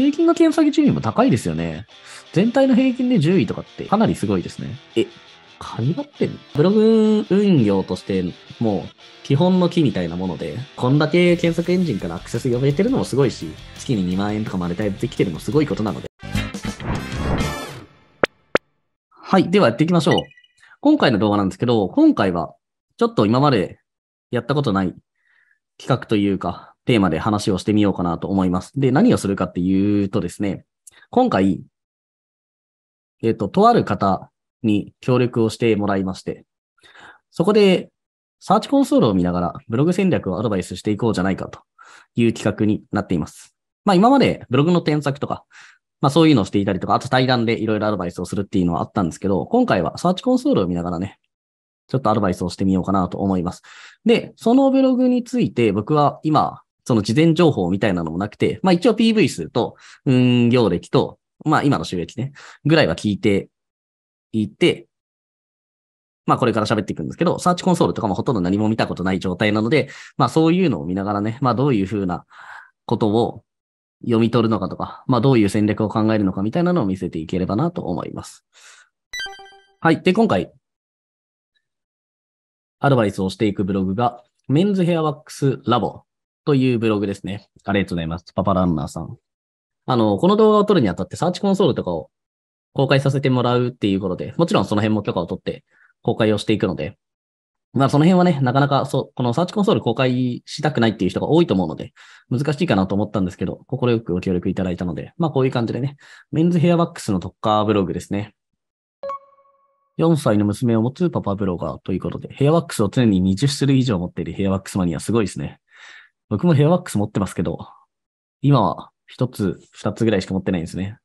平均が検査順位も高いですよね。全体の平均で10位とかってかなりすごいですね。え、カニバってんブログ運用としてもう基本の木みたいなもので、こんだけ検索エンジンからアクセス呼べてるのもすごいし、月に2万円とかマネタイできてるのもすごいことなので。はい。ではやっていきましょう。今回の動画なんですけど、今回はちょっと今までやったことない企画というか、テーマで話をしてみようかなと思います。で、何をするかっていうとですね、今回、えっ、と、とある方に協力をしてもらいまして、そこで、サーチコンソールを見ながらブログ戦略をアドバイスしていこうじゃないかという企画になっています。まあ今までブログの添削とか、まあそういうのをしていたりとか、あと対談でいろいろアドバイスをするっていうのはあったんですけど、今回はサーチコンソールを見ながらね、ちょっとアドバイスをしてみようかなと思います。で、そのブログについて僕は今その事前情報みたいなのもなくて、まあ一応 PV 数と、うん、業歴と、まあ今の収益ね、ぐらいは聞いていて、まあこれから喋っていくんですけど、サーチコンソールとかもほとんど何も見たことない状態なので、まあそういうのを見ながらね、まあどういうふうなことを読み取るのかとか、まあどういう戦略を考えるのかみたいなのを見せていければなと思います。はい。で、今回、アドバイスをしていくブログが、メンズヘアワックスラボというブログですね。ありがとうございます。パパランナーさん。あの、この動画を撮るにあたって、サーチコンソールとかを公開させてもらうっていうことで、もちろんその辺も許可を取って公開をしていくので、まあその辺はね、なかなかそう、このサーチコンソール公開したくないっていう人が多いと思うので、難しいかなと思ったんですけど、心よくご協力いただいたので、まあこういう感じでね、メンズヘアワックスの特化ブログですね。4歳の娘を持つパパブロガーということで、ヘアワックスを常に20種類以上持っているヘアワックスマニア、すごいですね。僕もヘアワックス持ってますけど、今は一つ、二つぐらいしか持ってないんですね。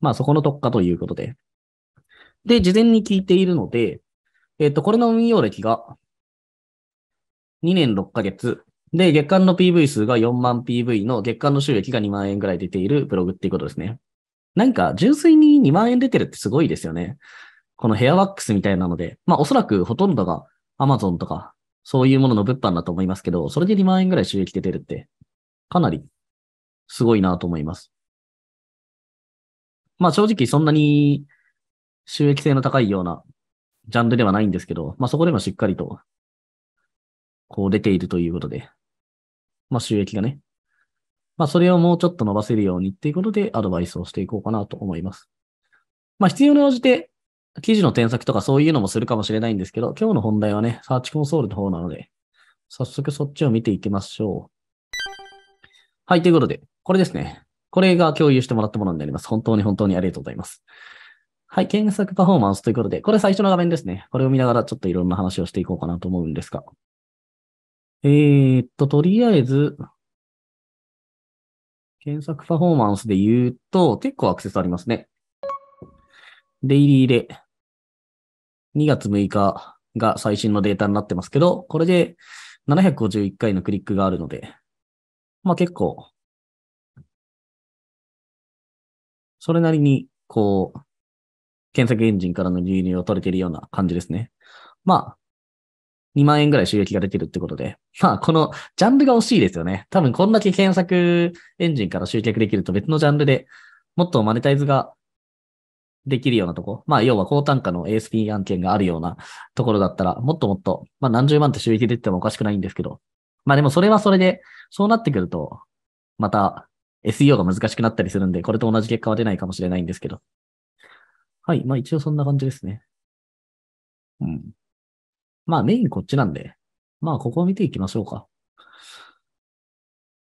まあそこの特化ということで。で、事前に聞いているので、えっ、ー、と、これの運用歴が2年6ヶ月。で、月間の PV 数が4万 PV の月間の収益が2万円ぐらい出ているブログっていうことですね。なんか、純粋に2万円出てるってすごいですよね。このヘアワックスみたいなので、まあおそらくほとんどが Amazon とかそういうものの物販だと思いますけど、それで2万円ぐらい収益出てるって、かなりすごいなと思います。まあ正直そんなに収益性の高いようなジャンルではないんですけど、まあそこでもしっかりと、こう出ているということで、まあ収益がね、まあそれをもうちょっと伸ばせるようにっていうことでアドバイスをしていこうかなと思います。まあ必要に応じて記事の添削とかそういうのもするかもしれないんですけど、今日の本題はね、サーチコンソールの方なので、早速そっちを見ていきましょう。はい、ということで、これですね。これが共有してもらったものになります。本当に本当にありがとうございます。はい、検索パフォーマンスということで、これ最初の画面ですね。これを見ながらちょっといろんな話をしていこうかなと思うんですが。えー、っと、とりあえず、検索パフォーマンスで言うと、結構アクセスありますね。デイリーで2月6日が最新のデータになってますけど、これで751回のクリックがあるので、まあ結構、それなりに、こう、検索エンジンからの流入を取れているような感じですね。まあ、2万円ぐらい収益が出てるってことで。まあ、このジャンルが惜しいですよね。多分こんだけ検索エンジンから集客できると別のジャンルでもっとマネタイズができるようなとこ。まあ、要は高単価の ASP 案件があるようなところだったら、もっともっと、まあ、何十万って収益出ててもおかしくないんですけど、まあでもそれはそれで、そうなってくると、また SEO が難しくなったりするんで、これと同じ結果は出ないかもしれないんですけど。はい。まあ一応そんな感じですね。うん。まあメインこっちなんで、まあここを見ていきましょうか。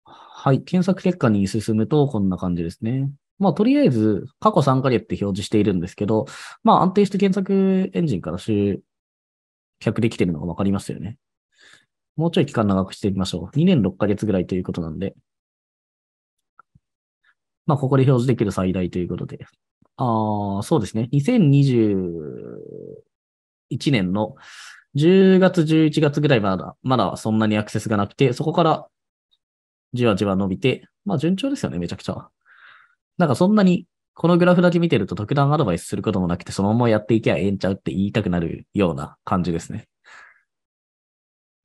はい。検索結果に進むとこんな感じですね。まあ、とりあえず、過去3ヶ月って表示しているんですけど、まあ、安定して検索エンジンから集客できてるのがわかりますよね。もうちょい期間長くしてみましょう。2年6ヶ月ぐらいということなんで。まあ、ここで表示できる最大ということで。ああ、そうですね。2021年の10月、11月ぐらいまだ、まだそんなにアクセスがなくて、そこからじわじわ伸びて、まあ順調ですよね、めちゃくちゃ。なんかそんなに、このグラフだけ見てると特段アドバイスすることもなくて、そのままやっていけばええんちゃうって言いたくなるような感じですね。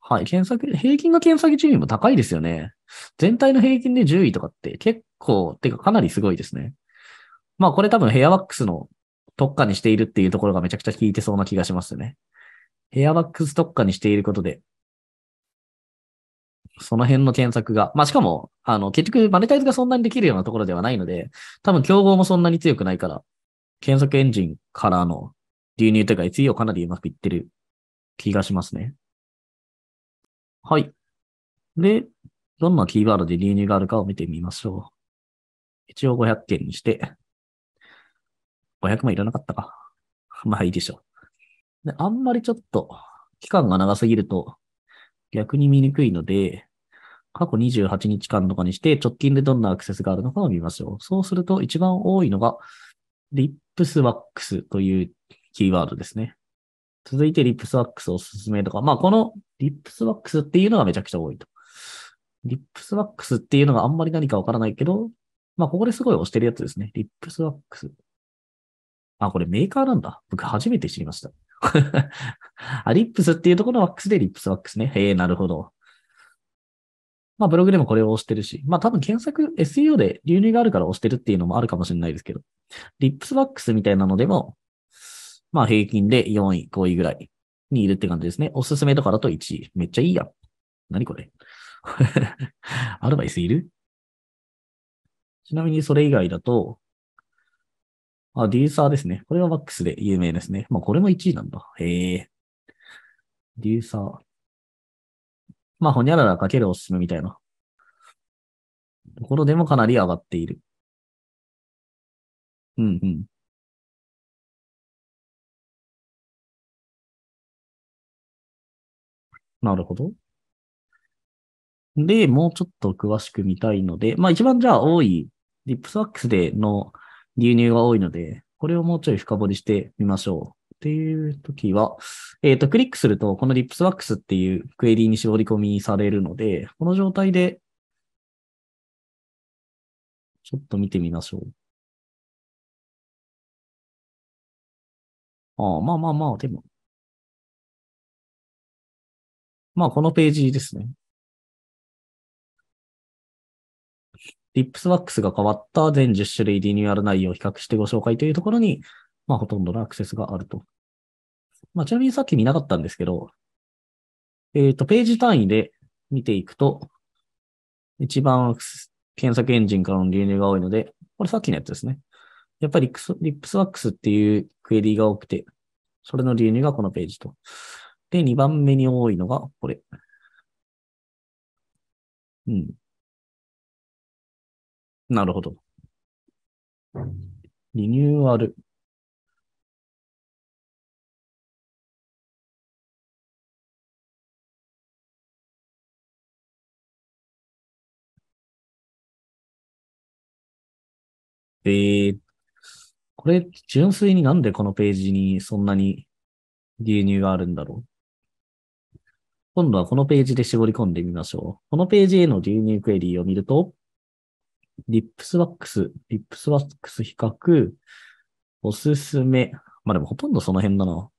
はい。検索、平均が検索順位も高いですよね。全体の平均で10位とかって結構、てかかなりすごいですね。まあこれ多分ヘアワックスの特化にしているっていうところがめちゃくちゃ効いてそうな気がしますね。ヘアワックス特化にしていることで、その辺の検索が。まあ、しかも、あの、結局、マネタイズがそんなにできるようなところではないので、多分、競合もそんなに強くないから、検索エンジンからの流入というか、SEO かなりうまくいってる気がしますね。はい。で、どんなキーワードで流入があるかを見てみましょう。一応500件にして、500もいらなかったか。まあいいでしょう。で、あんまりちょっと、期間が長すぎると、逆に見にくいので、過去28日間とかにして、直近でどんなアクセスがあるのかを見ましょう。そうすると、一番多いのが、リップスワックスというキーワードですね。続いて、リップスワックスおすすめとか、まあ、このリップスワックスっていうのがめちゃくちゃ多いと。リップスワックスっていうのがあんまり何かわからないけど、まあ、ここですごい押してるやつですね。リップスワックス。あ、これメーカーなんだ。僕初めて知りました。あ、リップスっていうところのワックスでリップスワックスね。へえ、なるほど。まあ、ブログでもこれを押してるし、まあ、多分検索 SEO で流入があるから押してるっていうのもあるかもしれないですけど、リップスワックスみたいなのでも、まあ、平均で4位、5位ぐらいにいるって感じですね。おすすめとかだと1位。めっちゃいいやん。何これ アドバイスいるちなみにそれ以外だと、あ、デューサーですね。これはワックスで有名ですね。まあ、これも1位なんだ。へえ。デューサー。まあ、ほにゃららかけるおすすめみたいな。ところでもかなり上がっている。うんうん。なるほど。で、もうちょっと詳しく見たいので、まあ一番じゃあ多い、リップスワックスでの流入が多いので、これをもうちょい深掘りしてみましょう。っていう時は、えっ、ー、と、クリックすると、この LipsWax っていうクエリーに絞り込みされるので、この状態で、ちょっと見てみましょう。ああ、まあまあまあ、でも。まあ、このページですね。リップスワックスが変わった全10種類リニューアル内容を比較してご紹介というところに、まあ、ほとんどのアクセスがあると。まあ、ちなみにさっき見なかったんですけど、えっ、ー、と、ページ単位で見ていくと、一番検索エンジンからの流入が多いので、これさっきのやつですね。やっぱりリップスリップスワックスっていうクエリが多くて、それの流入がこのページと。で、2番目に多いのがこれ。うん。なるほど。リニューアル。えー、これ、純粋になんでこのページにそんなに牛乳があるんだろう今度はこのページで絞り込んでみましょう。このページへの牛乳クエリーを見ると、リップスワックス、リップスワックス比較、おすすめ。まあでもほとんどその辺だな。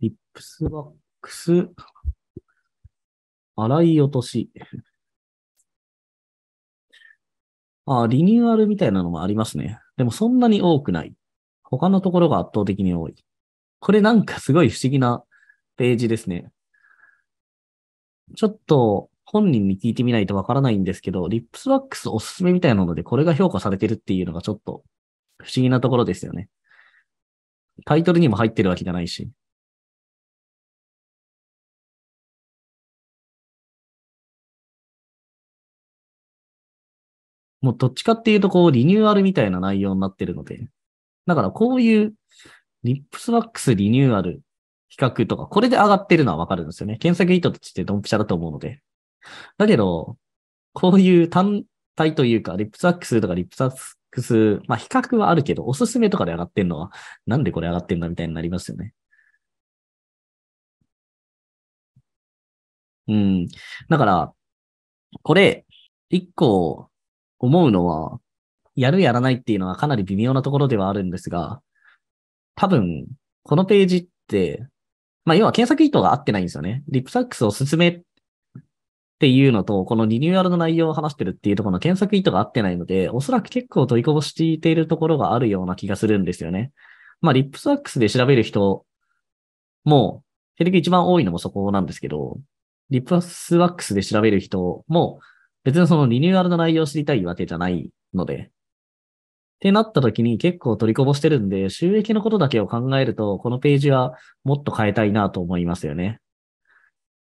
リップスワックス、洗い落とし。あ、リニューアルみたいなのもありますね。でもそんなに多くない。他のところが圧倒的に多い。これなんかすごい不思議なページですね。ちょっと本人に聞いてみないとわからないんですけど、リップスワックスおすすめみたいなので、これが評価されてるっていうのがちょっと不思議なところですよね。タイトルにも入ってるわけじゃないし。もうどっちかっていうと、こう、リニューアルみたいな内容になってるので、だからこういう、リップスワックスリニューアル、比較とか、これで上がってるのはわかるんですよね。検索意図トとしてドンピシャだと思うので。だけど、こういう単体というか、リップスワックスとかリップスワックス、まあ比較はあるけど、おすすめとかで上がってるのは、なんでこれ上がってるんだみたいになりますよね。うん。だから、これ、一個、思うのは、やるやらないっていうのはかなり微妙なところではあるんですが、多分、このページって、まあ、要は検索意図が合ってないんですよね。リップサックスを進めっていうのと、このリニューアルの内容を話してるっていうところの検索意図が合ってないので、おそらく結構取りこぼしているところがあるような気がするんですよね。まあ、リップサックスで調べる人も、結局一番多いのもそこなんですけど、リップスワックスで調べる人も、別にそのリニューアルの内容を知りたいわけじゃないので。ってなった時に結構取りこぼしてるんで、収益のことだけを考えると、このページはもっと変えたいなと思いますよね。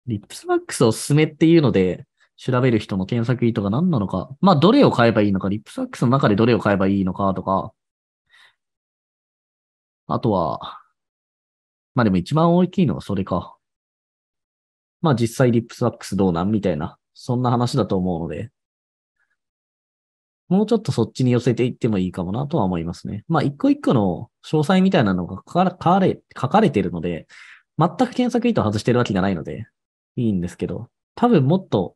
リップスマックスおすすめっていうので、調べる人の検索意図が何なのか、まあ、どれを買えばいいのか、リップスマックスの中でどれを買えばいいのかとか、あとは、まあでも一番大きいのはそれか。まあ実際リップスワックスどうなんみたいなそんな話だと思うので、もうちょっとそっちに寄せていってもいいかもなとは思いますね。まあ、一個一個の詳細みたいなのが書かれ書かれてるので、全く検索意図を外してるわけじゃないので、いいんですけど、多分もっと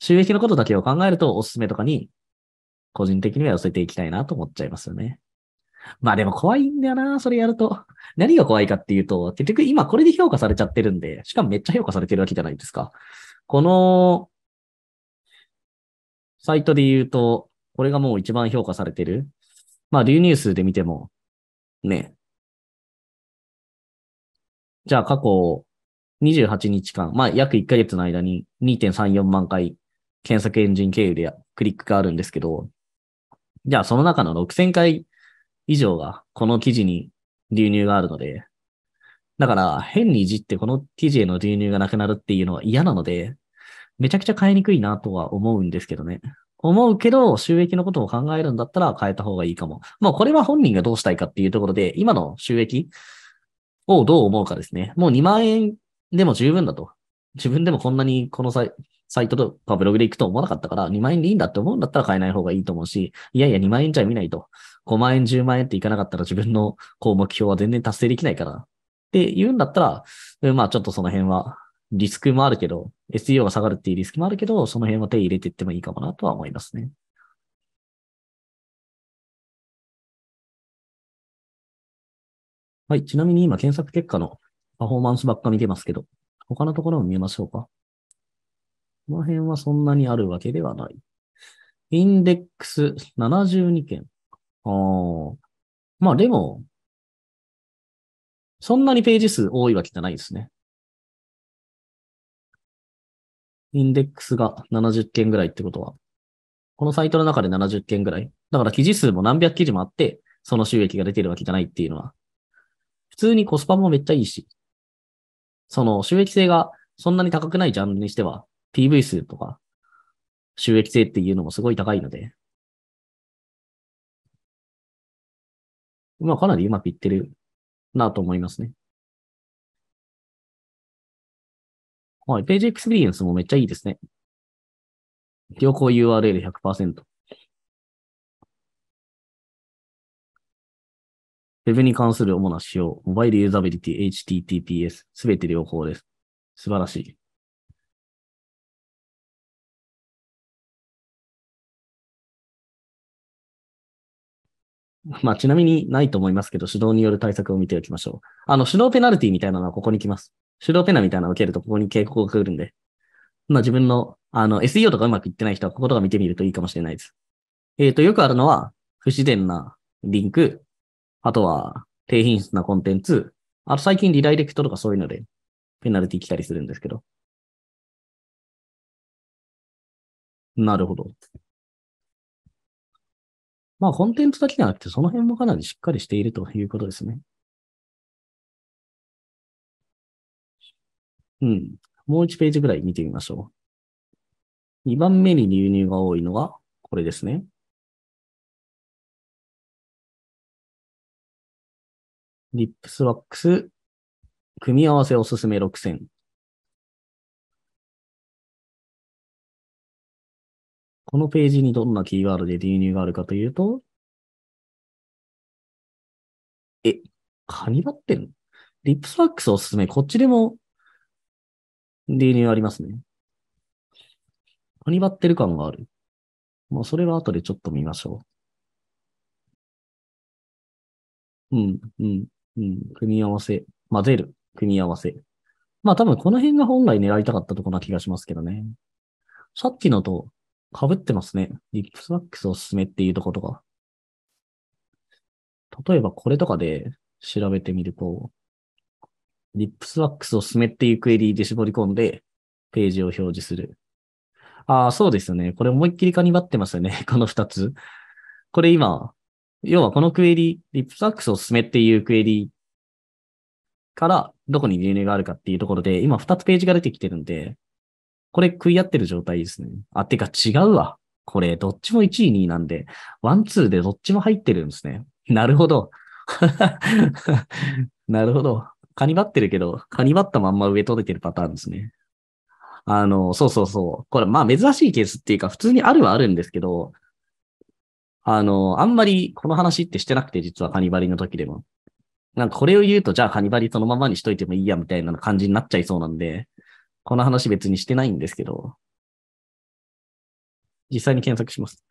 収益のことだけを考えると、おすすめとかに、個人的には寄せていきたいなと思っちゃいますよね。まあでも怖いんだよな、それやると。何が怖いかっていうと、結局今これで評価されちゃってるんで、しかもめっちゃ評価されてるわけじゃないですか。このサイトで言うと、これがもう一番評価されてる。まあ、流入数で見ても、ね。じゃあ、過去28日間、まあ、約1ヶ月の間に2.34万回検索エンジン経由でクリックがあるんですけど、じゃあ、その中の6000回以上がこの記事に流入があるので、だから、変にいじってこの TJ の牛乳がなくなるっていうのは嫌なので、めちゃくちゃ買いにくいなとは思うんですけどね。思うけど、収益のことを考えるんだったら変えた方がいいかも。まあ、これは本人がどうしたいかっていうところで、今の収益をどう思うかですね。もう2万円でも十分だと。自分でもこんなにこのサイサイトとかブログで行くと思わなかったから、2万円でいいんだって思うんだったら変えない方がいいと思うし、いやいや2万円じゃ見ないと。5万円、10万円っていかなかったら自分のこう目標は全然達成できないから、って言うんだったら、まあちょっとその辺はリスクもあるけど、SEO が下がるっていうリスクもあるけど、その辺は手入れていってもいいかもなとは思いますね。はい。ちなみに今検索結果のパフォーマンスばっか見てますけど、他のところも見えましょうか。この辺はそんなにあるわけではない。インデックス72件。ああ。まあでも、そんなにページ数多いわけじゃないですね。インデックスが70件ぐらいってことは、このサイトの中で70件ぐらい。だから記事数も何百記事もあって、その収益が出てるわけじゃないっていうのは、普通にコスパもめっちゃいいし、その収益性がそんなに高くないジャンルにしては、PV 数とか収益性っていうのもすごい高いので、まあかなりうまくいってるなと思いますね。はい。ページエクスペリエンスもめっちゃいいですね。旅行 URL100%。Web に関する主な仕様、モバイルユーザビリティ、HTTPS、すべて両方です。素晴らしい。まあ、ちなみにないと思いますけど、指導による対策を見ておきましょう。あの、指導ペナルティみたいなのはここに来ます。指導ペナみたいなのを受けると、ここに警告が来るんで。まあ、自分の、あの、SEO とかうまくいってない人は、こことか見てみるといいかもしれないです。えっ、ー、と、よくあるのは、不自然なリンク、あとは、低品質なコンテンツ、あと最近リダイレクトとかそういうので、ペナルティ来たりするんですけど。なるほど。まあ、コンテンツだけじゃなくて、その辺もかなりしっかりしているということですね。うん。もう一ページぐらい見てみましょう。二番目に流入が多いのは、これですね。リップスワックス、組み合わせおすすめ6000。このページにどんなキーワードで流入があるかというと、え、カニバってるリップスワックスおすすめ。こっちでも流入ありますね。カニバってる感がある。まあ、それは後でちょっと見ましょう。うん、うん、うん。組み合わせ。混ぜる。組み合わせ。まあ多分この辺が本来狙いたかったとこな気がしますけどね。さっきのとかぶってますね。リップスワックスおすすめっていうとことか。例えばこれとかで調べてみると、リップスワックスおすすめっていうクエリーで絞り込んで、ページを表示する。ああ、そうですよね。これ思いっきりカニバってますよね。この二つ。これ今、要はこのクエリ、リップスワックスおすすめっていうクエリから、どこに DNA があるかっていうところで、今二つページが出てきてるんで、これ食い合ってる状態ですね。あ、てか違うわ。これ、どっちも1位、2位なんで、ワン、ツーでどっちも入ってるんですね。なるほど。なるほど。カニバってるけど、カニバったまんま上取れてるパターンですね。あの、そうそうそう。これ、まあ珍しいケースっていうか、普通にあるはあるんですけど、あの、あんまりこの話ってしてなくて、実はカニバリの時でも。なんかこれを言うと、じゃあカニバリそのままにしといてもいいや、みたいな感じになっちゃいそうなんで、この話別にしてないんですけど、実際に検索します。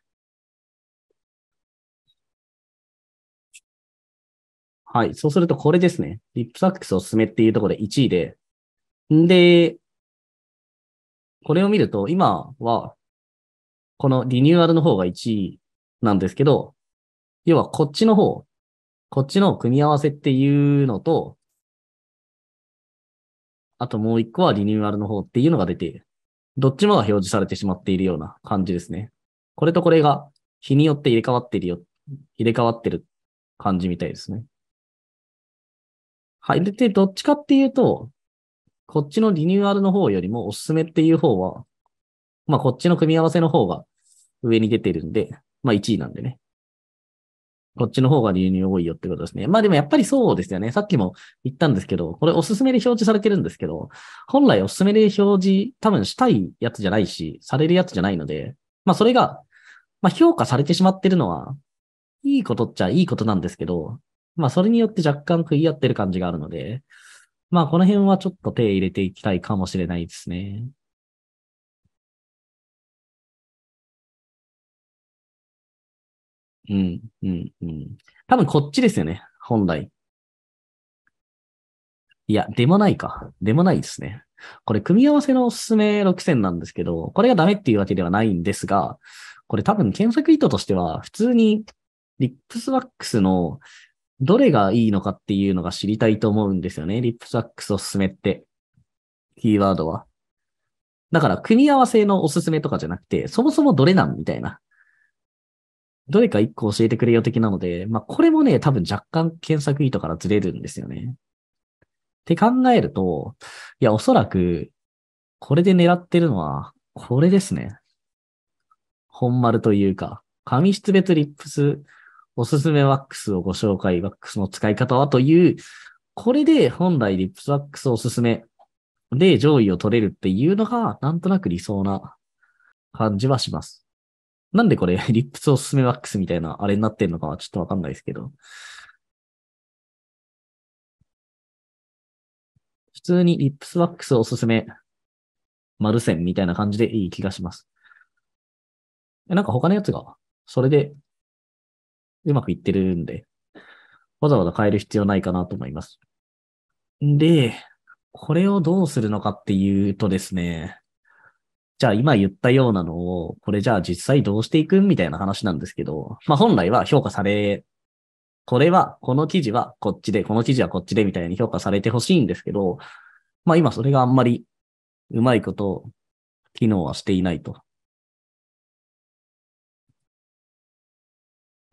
はい。そうすると、これですね。リップサックスおすすめっていうところで1位で。んで、これを見ると、今は、このリニューアルの方が1位なんですけど、要はこっちの方、こっちの組み合わせっていうのと、あともう一個はリニューアルの方っていうのが出ている。どっちもが表示されてしまっているような感じですね。これとこれが日によって入れ替わっているよ、入れ替わってる感じみたいですね。はい。で、どっちかっていうと、こっちのリニューアルの方よりもおすすめっていう方は、まあこっちの組み合わせの方が上に出てるんで、まあ1位なんでね。こっちの方が流入多いよってことですね。まあでもやっぱりそうですよね。さっきも言ったんですけど、これおすすめで表示されてるんですけど、本来おすすめで表示多分したいやつじゃないし、されるやつじゃないので、まあそれが、まあ評価されてしまってるのは、いいことっちゃいいことなんですけど、まあそれによって若干食い合ってる感じがあるので、まあこの辺はちょっと手入れていきたいかもしれないですね。うん、うん、うん。多分こっちですよね、本来。いや、でもないか。でもないですね。これ、組み合わせのおすすめ6 0なんですけど、これがダメっていうわけではないんですが、これ多分検索意図としては、普通にリップスワックスのどれがいいのかっていうのが知りたいと思うんですよね。リップスワックスおすすめって、キーワードは。だから、組み合わせのおすすめとかじゃなくて、そもそもどれなんみたいな。どれか一個教えてくれよ的なので、まあ、これもね、多分若干検索意図からずれるんですよね。って考えると、いや、おそらく、これで狙ってるのは、これですね。本丸というか、紙質別リップス、おすすめワックスをご紹介、ワックスの使い方はという、これで本来リップスワックスおすすめで上位を取れるっていうのが、なんとなく理想な感じはします。なんでこれ、リップスおすすめワックスみたいな、あれになってんのかはちょっとわかんないですけど。普通にリップスワックスおすすめ、マルセンみたいな感じでいい気がします。なんか他のやつが、それで、うまくいってるんで、わざわざ変える必要ないかなと思います。で、これをどうするのかっていうとですね、じゃあ今言ったようなのを、これじゃあ実際どうしていくみたいな話なんですけど、まあ本来は評価され、これは、この記事はこっちで、この記事はこっちでみたいに評価されてほしいんですけど、まあ今それがあんまりうまいこと機能はしていないと。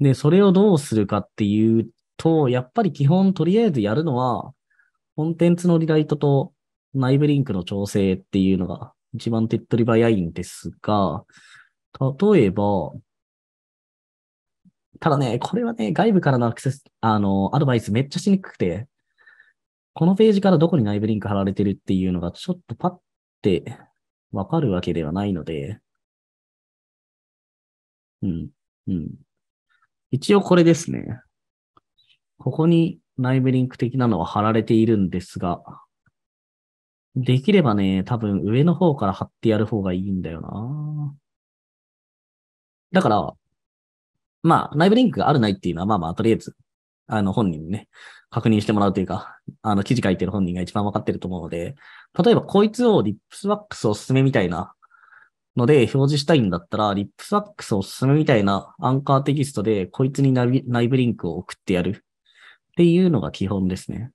で、それをどうするかっていうと、やっぱり基本とりあえずやるのは、コンテンツのリライトと内部リンクの調整っていうのが一番手っ取り早いんですが、例えば、ただね、これはね、外部からのアクセス、あの、アドバイスめっちゃしにくくて、このページからどこに内部リンク貼られてるっていうのがちょっとパッてわかるわけではないので、うん、うん。一応これですね。ここに内部リンク的なのは貼られているんですが、できればね、多分上の方から貼ってやる方がいいんだよな。だから、まあ、内部リンクがあるないっていうのは、まあまあ、とりあえず、あの、本人にね、確認してもらうというか、あの、記事書いてる本人が一番わかってると思うので、例えばこいつをリップスワックスおすすめみたいなので表示したいんだったら、リップスワックスおすすめみたいなアンカーテキストで、こいつに内部リンクを送ってやるっていうのが基本ですね。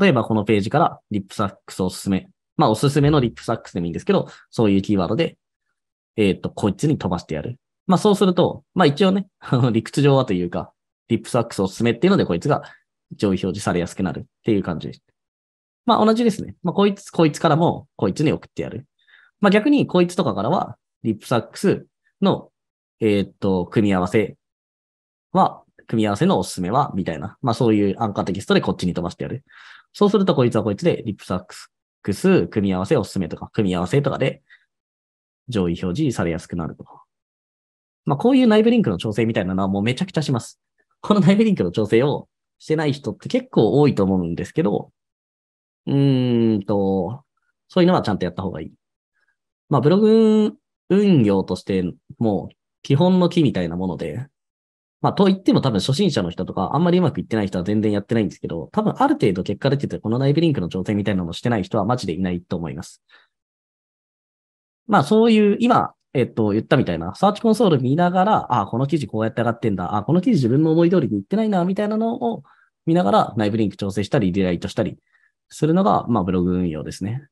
例えばこのページからリップサックスおすすめ。まあおすすめのリップサックスでもいいんですけど、そういうキーワードで、えっ、ー、と、こいつに飛ばしてやる。まあそうすると、まあ一応ね、あの理屈上はというか、リップサックスおすすめっていうのでこいつが上位表示されやすくなるっていう感じです。まあ同じですね。まあこいつ、こいつからもこいつに送ってやる。まあ逆にこいつとかからは、リップサックスの、えっ、ー、と、組み合わせは、組み合わせのおすすめは、みたいな。まあそういう安価テキストでこっちに飛ばしてやる。そうするとこいつはこいつでリップサックス組み合わせおすすめとか、組み合わせとかで上位表示されやすくなるとまあこういう内部リンクの調整みたいなのはもうめちゃくちゃします。この内部リンクの調整をしてない人って結構多いと思うんですけど、うーんと、そういうのはちゃんとやった方がいい。まあブログ運用としてもう基本の木みたいなもので、まあ、と言っても多分初心者の人とか、あんまりうまくいってない人は全然やってないんですけど、多分ある程度結果出てて、この内部リンクの調整みたいなのをしてない人はマジでいないと思います。まあ、そういう、今、えっと、言ったみたいな、サーチコンソール見ながら、あ、この記事こうやって上がってんだ、あ、この記事自分の思い通りにいってないな、みたいなのを見ながら内部リンク調整したり、リライトしたりするのが、まあ、ブログ運用ですね。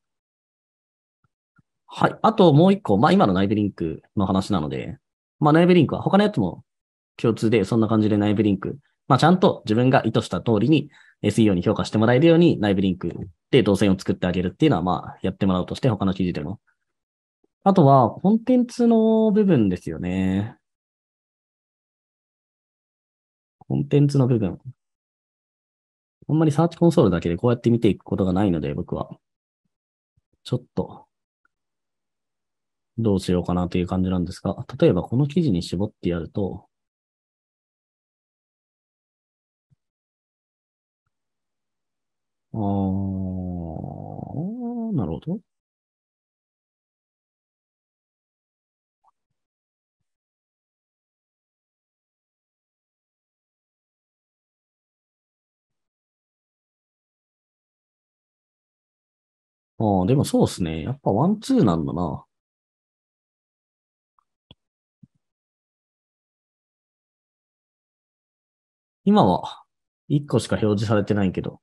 はい。あともう一個、まあ今の内部リンクの話なので、まあ内部リンクは他のやつも共通で、そんな感じで内部リンク、まあ、ちゃんと自分が意図した通りに SEO に評価してもらえるように内部リンクで動線を作ってあげるっていうのは、まあ、やってもらうとして、他の記事でも。あとは、コンテンツの部分ですよね。コンテンツの部分。あんまりサーチコンソールだけでこうやって見ていくことがないので、僕は。ちょっと、どうしようかなという感じなんですが、例えばこの記事に絞ってやると、ああ、なるほど。ああ、でもそうっすね。やっぱワンツーなんだな。今は1個しか表示されてないけど。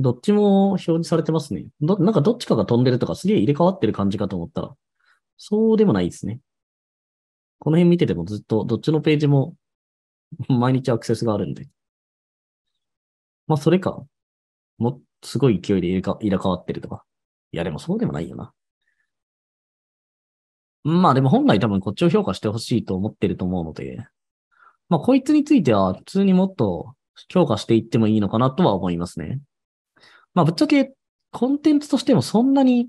どっちも表示されてますね。ど、なんかどっちかが飛んでるとかすげえ入れ替わってる感じかと思ったら、そうでもないですね。この辺見ててもずっとどっちのページも毎日アクセスがあるんで。まあそれか。も、すごい勢いで入れか入れ替わってるとか。いやでもそうでもないよな。まあでも本来多分こっちを評価してほしいと思ってると思うので、まあこいつについては普通にもっと評価していってもいいのかなとは思いますね。まあ、ぶっちゃけ、コンテンツとしてもそんなに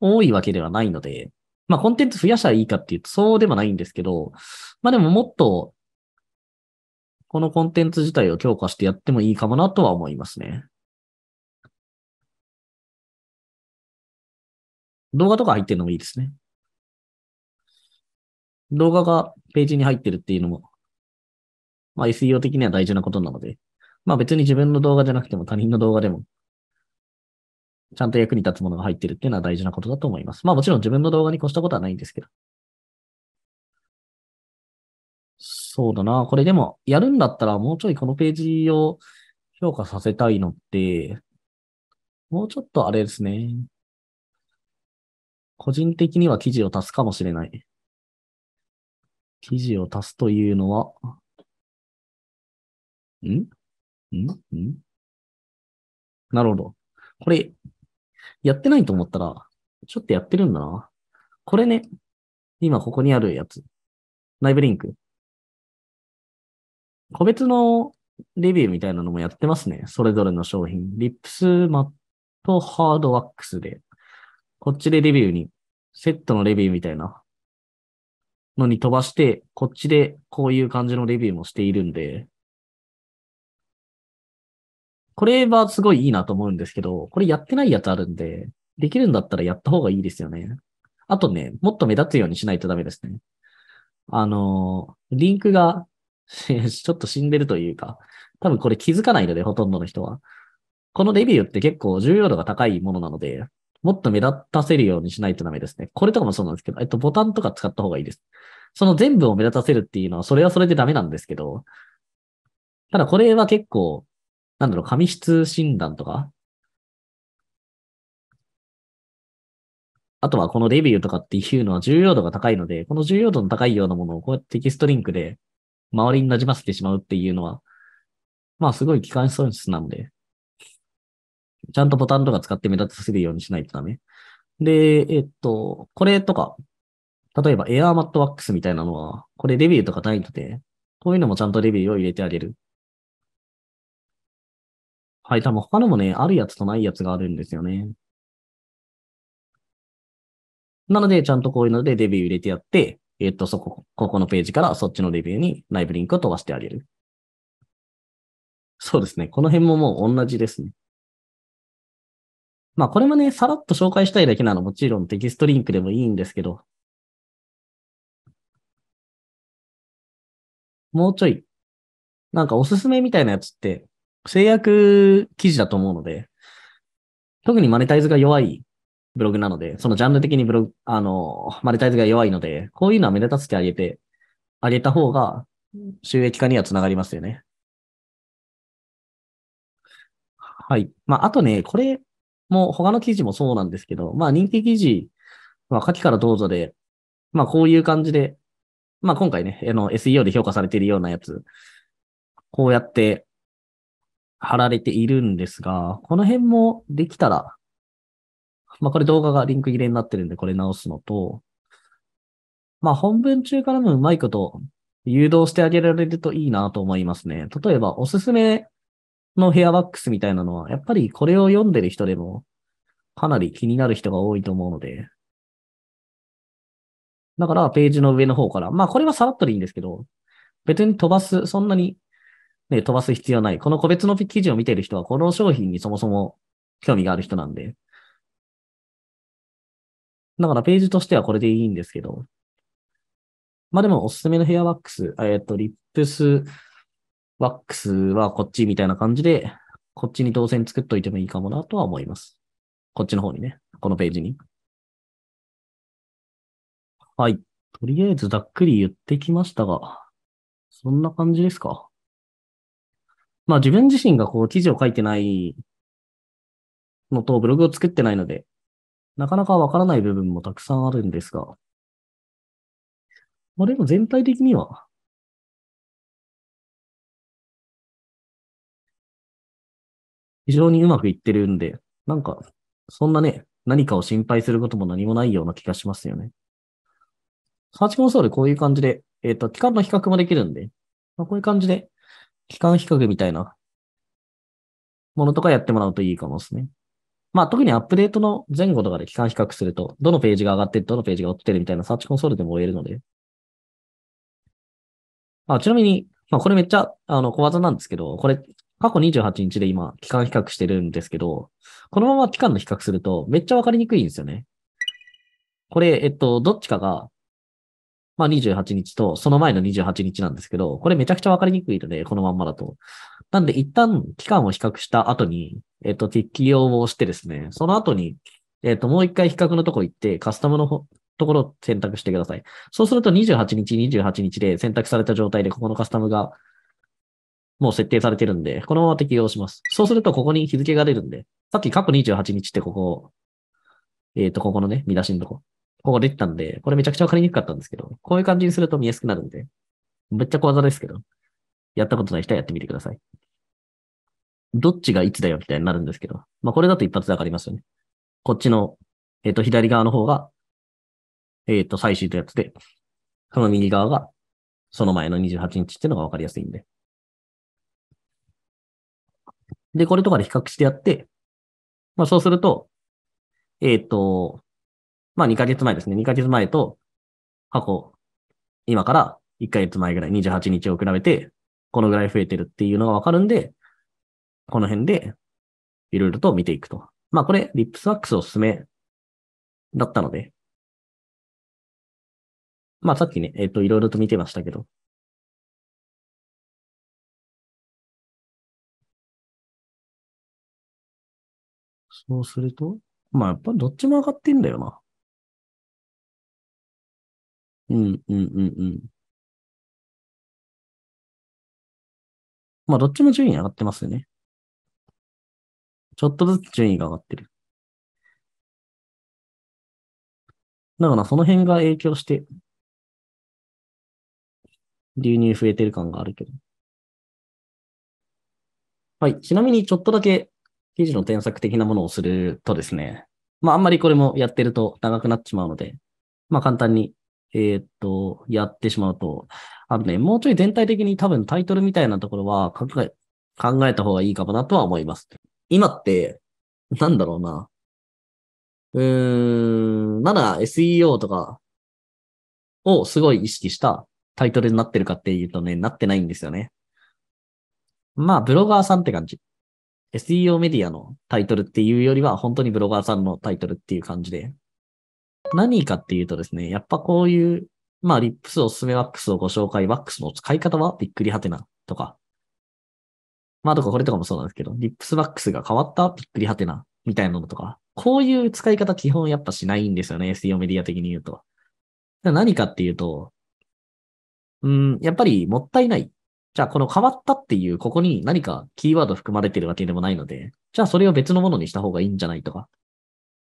多いわけではないので、まあ、コンテンツ増やしたらいいかっていうと、そうでもないんですけど、まあ、でももっと、このコンテンツ自体を強化してやってもいいかもなとは思いますね。動画とか入ってるのもいいですね。動画がページに入ってるっていうのも、まあ SEO 的には大事なことなので、まあ別に自分の動画じゃなくても他人の動画でもちゃんと役に立つものが入ってるっていうのは大事なことだと思います。まあもちろん自分の動画に越したことはないんですけど。そうだな。これでも、やるんだったらもうちょいこのページを評価させたいのって、もうちょっとあれですね。個人的には記事を足すかもしれない。記事を足すというのは、んんんなるほど。これ、やってないと思ったら、ちょっとやってるんだな。これね、今ここにあるやつ。内部リンク。個別のレビューみたいなのもやってますね。それぞれの商品。リップスマットハードワックスで。こっちでレビューに、セットのレビューみたいなのに飛ばして、こっちでこういう感じのレビューもしているんで、これはすごいいいなと思うんですけど、これやってないやつあるんで、できるんだったらやった方がいいですよね。あとね、もっと目立つようにしないとダメですね。あの、リンクが ちょっと死んでるというか、多分これ気づかないので、ほとんどの人は。このレビューって結構重要度が高いものなので、もっと目立たせるようにしないとダメですね。これとかもそうなんですけど、えっと、ボタンとか使った方がいいです。その全部を目立たせるっていうのは、それはそれでダメなんですけど、ただこれは結構、なんだろう、紙質診断とかあとはこのレビューとかっていうのは重要度が高いので、この重要度の高いようなものをこうやってテキストリンクで周りになじませてしまうっていうのは、まあすごい機関損失なので、ちゃんとボタンとか使って目立たせるようにしないとダメ。で、えっと、これとか、例えばエアーマットワックスみたいなのは、これレビューとかないので、こういうのもちゃんとレビューを入れてあげる。はい、多分他のもね、あるやつとないやつがあるんですよね。なので、ちゃんとこういうのでデビュー入れてやって、えっ、と、そこ、ここのページからそっちのデビューに内部リンクを飛ばしてあげる。そうですね。この辺ももう同じですね。まあ、これもね、さらっと紹介したいだけなのもちろんテキストリンクでもいいんですけど、もうちょい、なんかおすすめみたいなやつって、制約記事だと思うので、特にマネタイズが弱いブログなので、そのジャンル的にブログ、あの、マネタイズが弱いので、こういうのは目立たせてあげて、あげた方が収益化にはつながりますよね。はい。まあ、あとね、これも他の記事もそうなんですけど、まあ、人気記事は下記からどうぞで、まあ、こういう感じで、まあ、今回ね、あの、SEO で評価されているようなやつ、こうやって貼られているんですが、この辺もできたら、まあ、これ動画がリンク切れになってるんで、これ直すのと、まあ、本文中からもうまいこと誘導してあげられるといいなと思いますね。例えば、おすすめのヘアワックスみたいなのは、やっぱりこれを読んでる人でも、かなり気になる人が多いと思うので、だから、ページの上の方から、まあ、これはさらっとでいいんですけど、別に飛ばす、そんなにね、飛ばす必要ない。この個別の記事を見てる人は、この商品にそもそも興味がある人なんで。だからページとしてはこれでいいんですけど。まあでもおすすめのヘアワックス、えっ、ー、と、リップスワックスはこっちみたいな感じで、こっちに当選作っといてもいいかもなとは思います。こっちの方にね、このページに。はい。とりあえずざっくり言ってきましたが、そんな感じですか。まあ自分自身がこう記事を書いてないのとブログを作ってないので、なかなかわからない部分もたくさんあるんですが、まあでも全体的には、非常にうまくいってるんで、なんか、そんなね、何かを心配することも何もないような気がしますよね。サーチコンソールこういう感じで、えっ、ー、と、期間の比較もできるんで、まあ、こういう感じで期間比較みたいなものとかやってもらうといいかもですね。まあ特にアップデートの前後とかで期間比較すると、どのページが上がってどのページが落ちてるみたいなサーチコンソールでも終えるので。あ、ちなみに、まあこれめっちゃ、あの、小技なんですけど、これ過去28日で今、期間比較してるんですけど、このまま期間の比較すると、めっちゃわかりにくいんですよね。これ、えっと、どっちかが、まあ28日と、その前の28日なんですけど、これめちゃくちゃわかりにくいので、このまんまだと。なんで一旦期間を比較した後に、えっと、適用をしてですね、その後に、えっと、もう一回比較のとこ行って、カスタムのところを選択してください。そうすると28日、28日で選択された状態で、ここのカスタムがもう設定されてるんで、このまま適用します。そうすると、ここに日付が出るんで、さっき過去28日ってここ、えっ、ー、と、ここのね、見出しのとこ。ここできたんで、これめちゃくちゃわかりにくかったんですけど、こういう感じにすると見やすくなるんで、めっちゃ小技ですけど、やったことない人はやってみてください。どっちがいつだよみたいになるんですけど、まあこれだと一発でわかりますよね。こっちの、えっ、ー、と、左側の方が、えっ、ー、と、最終とやつで、その右側が、その前の28日っていうのがわかりやすいんで。で、これとかで比較してやって、まあそうすると、えっ、ー、と、まあ2ヶ月前ですね。2ヶ月前と過去、今から1ヶ月前ぐらい、28日を比べて、このぐらい増えてるっていうのがわかるんで、この辺でいろいろと見ていくと。まあこれ、リップスワックスおすすめだったので、まあさっきね、えっ、ー、と、いろいろと見てましたけど。そうすると、まあやっぱどっちも上がってんだよな。うん、うん、うん、うん。まあ、どっちも順位上がってますよね。ちょっとずつ順位が上がってる。だから、その辺が影響して、流入増えてる感があるけど。はい。ちなみに、ちょっとだけ記事の添削的なものをするとですね、まあ、あんまりこれもやってると長くなっちまうので、まあ、簡単にえー、っと、やってしまうと、あのね、もうちょい全体的に多分タイトルみたいなところは考え、考えた方がいいかもなとは思います。今って、なんだろうな。うーん、まだ SEO とかをすごい意識したタイトルになってるかっていうとね、なってないんですよね。まあ、ブロガーさんって感じ。SEO メディアのタイトルっていうよりは、本当にブロガーさんのタイトルっていう感じで。何かっていうとですね、やっぱこういう、まあ、リップスおすすめワックスをご紹介、ワックスの使い方はびっくりはてなとか、まあ、とかこれとかもそうなんですけど、リップスワックスが変わったびっくりはてなみたいなのとか、こういう使い方基本やっぱしないんですよね、SEO メディア的に言うと。何かっていうと、うん、やっぱりもったいない。じゃあこの変わったっていう、ここに何かキーワード含まれてるわけでもないので、じゃあそれを別のものにした方がいいんじゃないとか、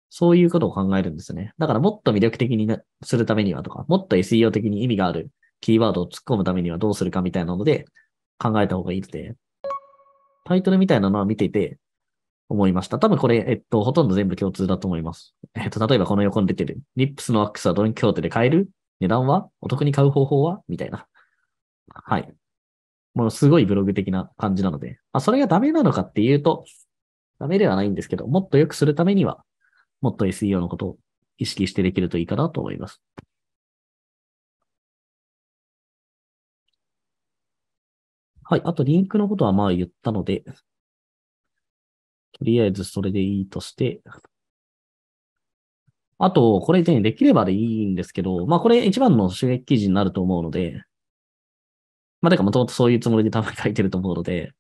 そういうことを考えるんですね。だからもっと魅力的にするためにはとか、もっと SEO 的に意味があるキーワードを突っ込むためにはどうするかみたいなので考えた方がいいので、タイトルみたいなのは見ていて思いました。多分これ、えっと、ほとんど全部共通だと思います。えっと、例えばこの横に出てる、リップスのワックスはドンキョーテで買える値段はお得に買う方法はみたいな。はい。ものすごいブログ的な感じなので、まあ、それがダメなのかっていうと、ダメではないんですけど、もっと良くするためには、もっと SEO のことを意識してできるといいかなと思います。はい。あと、リンクのことはまあ言ったので、とりあえずそれでいいとして、あと、これね、できればでいいんですけど、まあこれ一番の収益記事になると思うので、まあだかもともとそういうつもりで多分書いてると思うので、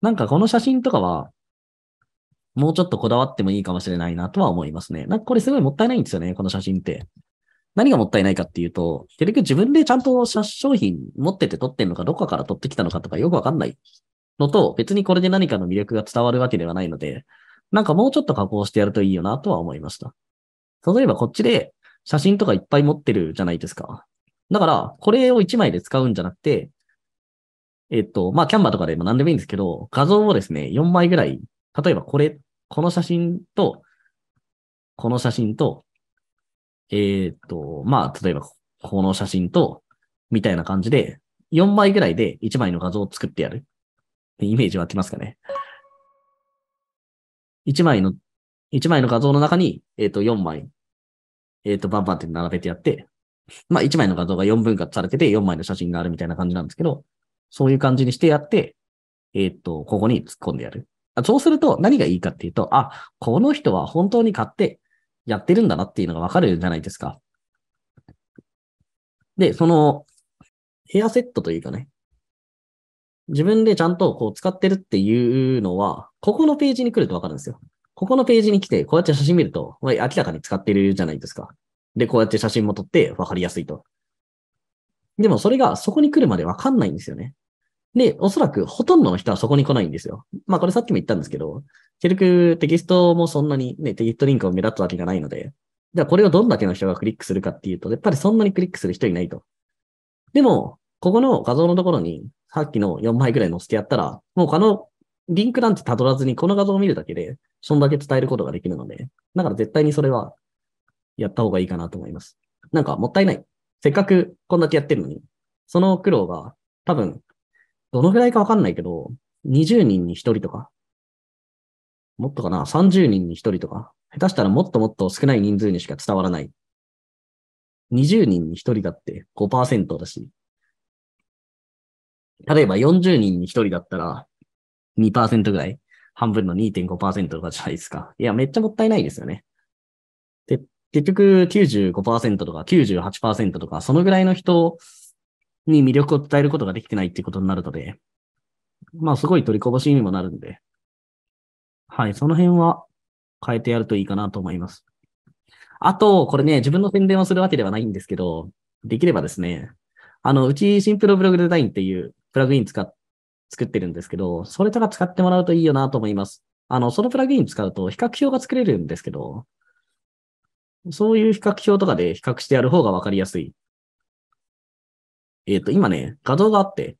なんかこの写真とかは、もうちょっとこだわってもいいかもしれないなとは思いますね。なんかこれすごいもったいないんですよね、この写真って。何がもったいないかっていうと、結局自分でちゃんと商品持ってて撮ってんのか、どこから撮ってきたのかとかよくわかんないのと、別にこれで何かの魅力が伝わるわけではないので、なんかもうちょっと加工してやるといいよなとは思いました。例えばこっちで写真とかいっぱい持ってるじゃないですか。だから、これを1枚で使うんじゃなくて、えっと、まあ、キャンバーとかでも何でもいいんですけど、画像をですね、4枚ぐらい、例えばこれこの写真と、この写真と、えー、っと、まあ、例えば、この写真と、みたいな感じで、4枚ぐらいで1枚の画像を作ってやる。イメージ湧きますかね。1枚の、1枚の画像の中に、えっ、ー、と、4枚、えっ、ー、と、バンバンって並べてやって、まあ、1枚の画像が4分割されてて、4枚の写真があるみたいな感じなんですけど、そういう感じにしてやって、えっ、ー、と、ここに突っ込んでやる。そうすると何がいいかっていうと、あ、この人は本当に買ってやってるんだなっていうのがわかるじゃないですか。で、その、ヘアセットというかね、自分でちゃんとこう使ってるっていうのは、ここのページに来るとわかるんですよ。ここのページに来て、こうやって写真見ると、明らかに使ってるじゃないですか。で、こうやって写真も撮って分かりやすいと。でもそれがそこに来るまでわかんないんですよね。で、おそらくほとんどの人はそこに来ないんですよ。まあこれさっきも言ったんですけど、結局テキストもそんなにね、テキストリンクを目立つわけがないので、じゃあこれをどんだけの人がクリックするかっていうと、やっぱりそんなにクリックする人いないと。でも、ここの画像のところに、さっきの4枚ぐらい載せてやったら、もうこのリンクなんて辿らずにこの画像を見るだけで、そんだけ伝えることができるので、だから絶対にそれはやった方がいいかなと思います。なんかもったいない。せっかくこんだけやってるのに、その苦労が多分どのぐらいかわかんないけど、20人に1人とか、もっとかな、30人に1人とか、下手したらもっともっと少ない人数にしか伝わらない。20人に1人だって5%だし、例えば40人に1人だったら2%ぐらい、半分の2.5%とかじゃないですか。いや、めっちゃもったいないですよね。で、結局95%とか98%とか、そのぐらいの人に魅力を伝えることができてないっていうことになるので、まあすごい取りこぼしにもなるんで、はい、その辺は変えてやるといいかなと思います。あと、これね、自分の宣伝をするわけではないんですけど、できればですね、あの、うちシンプルブログデザインっていうプラグイン使っ作ってるんですけど、それとか使ってもらうといいよなと思います。あの、そのプラグイン使うと比較表が作れるんですけど、そういう比較表とかで比較してやる方がわかりやすいえっ、ー、と、今ね、画像があって、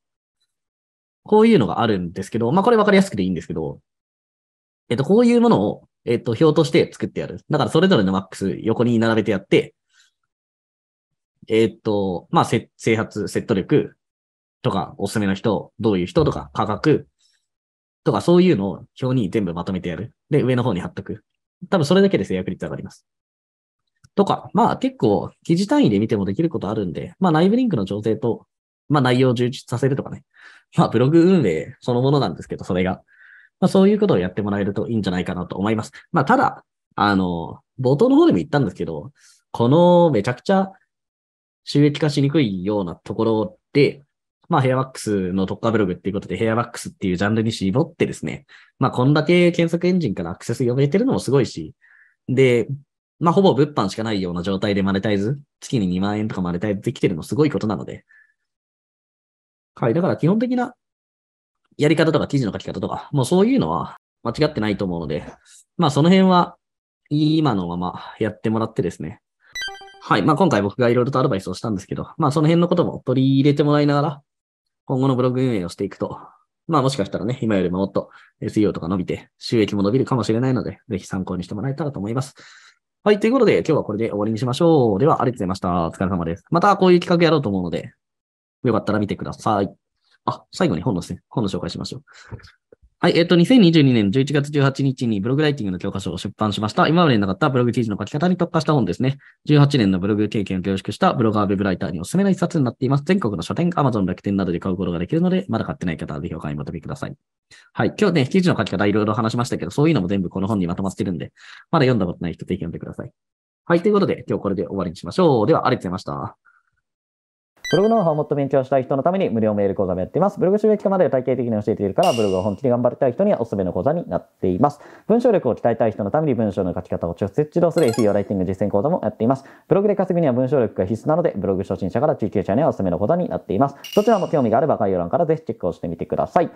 こういうのがあるんですけど、まあ、これ分かりやすくていいんですけど、えっ、ー、と、こういうものを、えっ、ー、と、表として作ってやる。だから、それぞれのマックス横に並べてやって、えっ、と、まあ、せ、制発、セット力とか、おすすめの人、どういう人とか、価格とか、そういうのを表に全部まとめてやる。で、上の方に貼っとく。多分それだけで制約率上がります。とか、まあ結構記事単位で見てもできることあるんで、まあ内部リンクの調整と、まあ内容を充実させるとかね。まあブログ運営そのものなんですけど、それが。まあそういうことをやってもらえるといいんじゃないかなと思います。まあただ、あの、冒頭の方でも言ったんですけど、このめちゃくちゃ収益化しにくいようなところで、まあヘアワックスの特化ブログっていうことでヘアワックスっていうジャンルに絞ってですね、まあこんだけ検索エンジンからアクセス呼べてるのもすごいし、で、まあ、ほぼ物販しかないような状態でマネタイズ、月に2万円とかマネタイズできてるのすごいことなので。はい。だから基本的なやり方とか記事の書き方とか、もうそういうのは間違ってないと思うので、まあその辺は今のままやってもらってですね。はい。まあ今回僕がいろいろとアドバイスをしたんですけど、まあその辺のことも取り入れてもらいながら、今後のブログ運営をしていくと、まあもしかしたらね、今よりももっと SEO とか伸びて収益も伸びるかもしれないので、ぜひ参考にしてもらえたらと思います。はい。ということで、今日はこれで終わりにしましょう。では、ありがとうございました。お疲れ様です。またこういう企画やろうと思うので、よかったら見てください。あ、最後に本のですね、本の紹介しましょう。はい、えっ、ー、と、2022年11月18日にブログライティングの教科書を出版しました。今までになかったブログ記事の書き方に特化した本ですね。18年のブログ経験を凝縮したブロガーウェブライターにおすすめの一冊になっています。全国の書店、Amazon、楽天などで買うことができるので、まだ買ってない方はぜひお買い求めください。はい、今日ね、記事の書き方いろいろ話しましたけど、そういうのも全部この本にまとまってるんで、まだ読んだことない人ぜひ読んでください。はい、ということで、今日これで終わりにしましょう。では、ありがとうございました。ブログの方をもっと勉強したい人のために無料メール講座もやっています。ブログ収益化まで体系的に教えているから、ブログを本気で頑張りたい人にはおすすめの講座になっています。文章力を鍛えたい人のために文章の書き方を直接指導する SEO ライティング実践講座もやっています。ブログで稼ぐには文章力が必須なので、ブログ初心者から中級者にはおすすめの講座になっています。どちらも興味があれば概要欄からぜひチェックをしてみてください。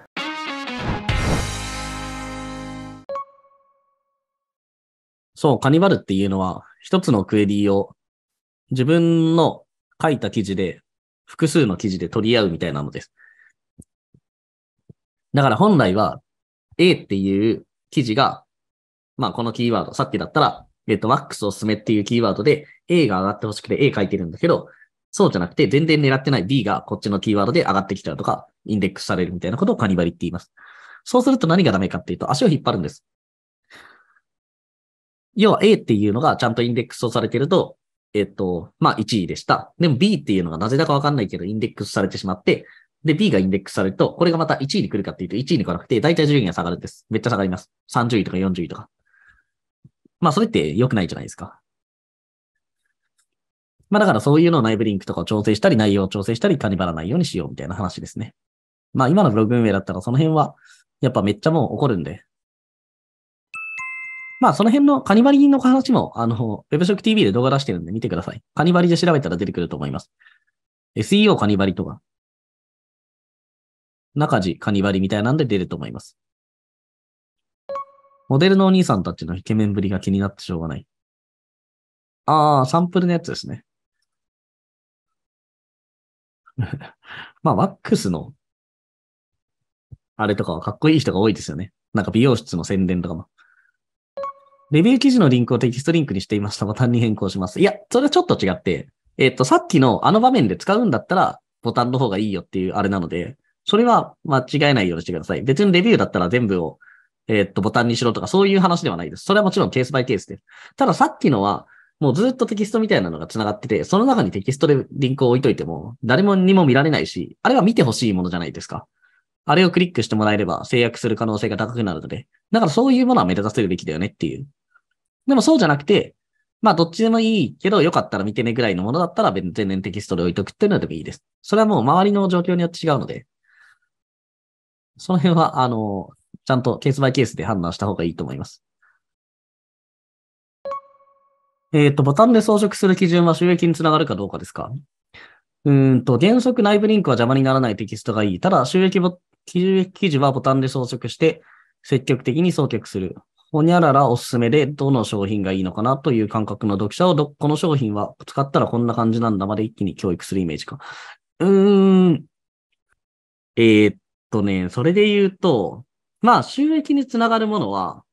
そう、カニバルっていうのは、一つのクエリーを自分の書いた記事で複数の記事で取り合うみたいなのです。だから本来は A っていう記事が、まあこのキーワード、さっきだったら、えっ、と、m ックスおすすめっていうキーワードで A が上がってほしくて A 書いてるんだけど、そうじゃなくて全然狙ってない B がこっちのキーワードで上がってきたとか、インデックスされるみたいなことをカニバリって言います。そうすると何がダメかっていうと足を引っ張るんです。要は A っていうのがちゃんとインデックスをされてると、えっと、まあ1位でした。でも B っていうのがなぜだかわかんないけどインデックスされてしまって、で B がインデックスされると、これがまた1位に来るかっていうと1位に来なくて、だいたい順位が下がるんです。めっちゃ下がります。30位とか40位とか。まあそれって良くないじゃないですか。まあだからそういうのを内部リンクとかを調整したり、内容を調整したり、金バラないようにしようみたいな話ですね。まあ今のブログ運営だったらその辺は、やっぱめっちゃもう怒るんで、まあ、その辺のカニバリの話も、あの、WebShock TV で動画出してるんで見てください。カニバリで調べたら出てくると思います。SEO カニバリとか、中地カニバリみたいなんで出ると思います。モデルのお兄さんたちのイケメンぶりが気になってしょうがない。ああ、サンプルのやつですね。まあ、ワックスの、あれとかはかっこいい人が多いですよね。なんか美容室の宣伝とかも。レビュー記事のリンクをテキストリンクにしていました。ボタンに変更します。いや、それはちょっと違って、えっ、ー、と、さっきのあの場面で使うんだったら、ボタンの方がいいよっていうあれなので、それは間違えないようにしてください。別にレビューだったら全部を、えっ、ー、と、ボタンにしろとか、そういう話ではないです。それはもちろんケースバイケースです。たださっきのは、もうずっとテキストみたいなのが繋がってて、その中にテキストでリンクを置いといても、誰もにも見られないし、あれは見てほしいものじゃないですか。あれをクリックしてもらえれば制約する可能性が高くなるので、だからそういうものは目立たせるべきだよねっていうでもそうじゃなくて、まあどっちでもいいけど、よかったら見てねぐらいのものだったら全然テキストで置いとくっていうのでもいいです。それはもう周りの状況によって違うので、その辺は、あの、ちゃんとケースバイケースで判断した方がいいと思います。えっ、ー、と、ボタンで装飾する基準は収益につながるかどうかですかうんと、原則内部リンクは邪魔にならないテキストがいい。ただ、収益ぼ、収益記事はボタンで装飾して、積極的に送客する。ほにゃららおすすめで、どの商品がいいのかなという感覚の読者をど、この商品は使ったらこんな感じなんだまで一気に教育するイメージか。うーん。えー、っとね、それで言うと、まあ、収益につながるものは、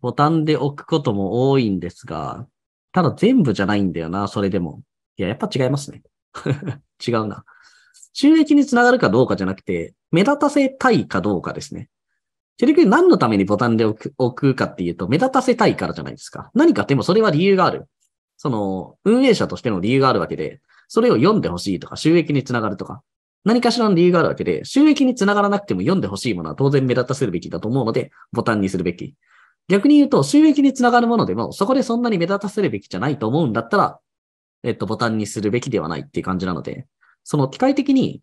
ボタンで置くことも多いんですが、ただ全部じゃないんだよな、それでも。いや、やっぱ違いますね。違うな。収益につながるかどうかじゃなくて、目立たせたいかどうかですね。結局何のためにボタンで置くかっていうと、目立たせたいからじゃないですか。何かでもそれは理由がある。その、運営者としての理由があるわけで、それを読んでほしいとか、収益につながるとか、何かしらの理由があるわけで、収益につながらなくても読んでほしいものは当然目立たせるべきだと思うので、ボタンにするべき。逆に言うと、収益につながるものでも、そこでそんなに目立たせるべきじゃないと思うんだったら、えっと、ボタンにするべきではないっていう感じなので、その機械的に、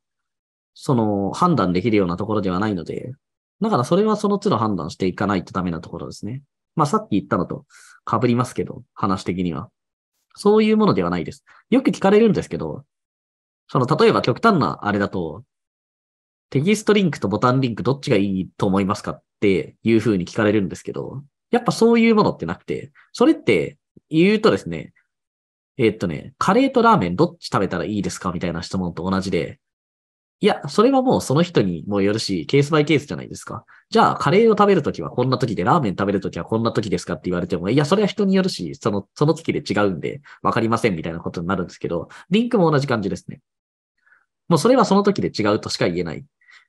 その判断できるようなところではないので、だからそれはその都度判断していかないとダメなところですね。まあさっき言ったのと被りますけど、話的には。そういうものではないです。よく聞かれるんですけど、その例えば極端なあれだと、テキストリンクとボタンリンクどっちがいいと思いますかっていうふうに聞かれるんですけど、やっぱそういうものってなくて、それって言うとですね、えー、っとね、カレーとラーメンどっち食べたらいいですかみたいな質問と同じで、いや、それはもうその人にもよるし、ケースバイケースじゃないですか。じゃあ、カレーを食べるときはこんなときで、ラーメン食べるときはこんなときですかって言われても、いや、それは人によるし、その、その月で違うんで、わかりませんみたいなことになるんですけど、リンクも同じ感じですね。もうそれはその時で違うとしか言えない。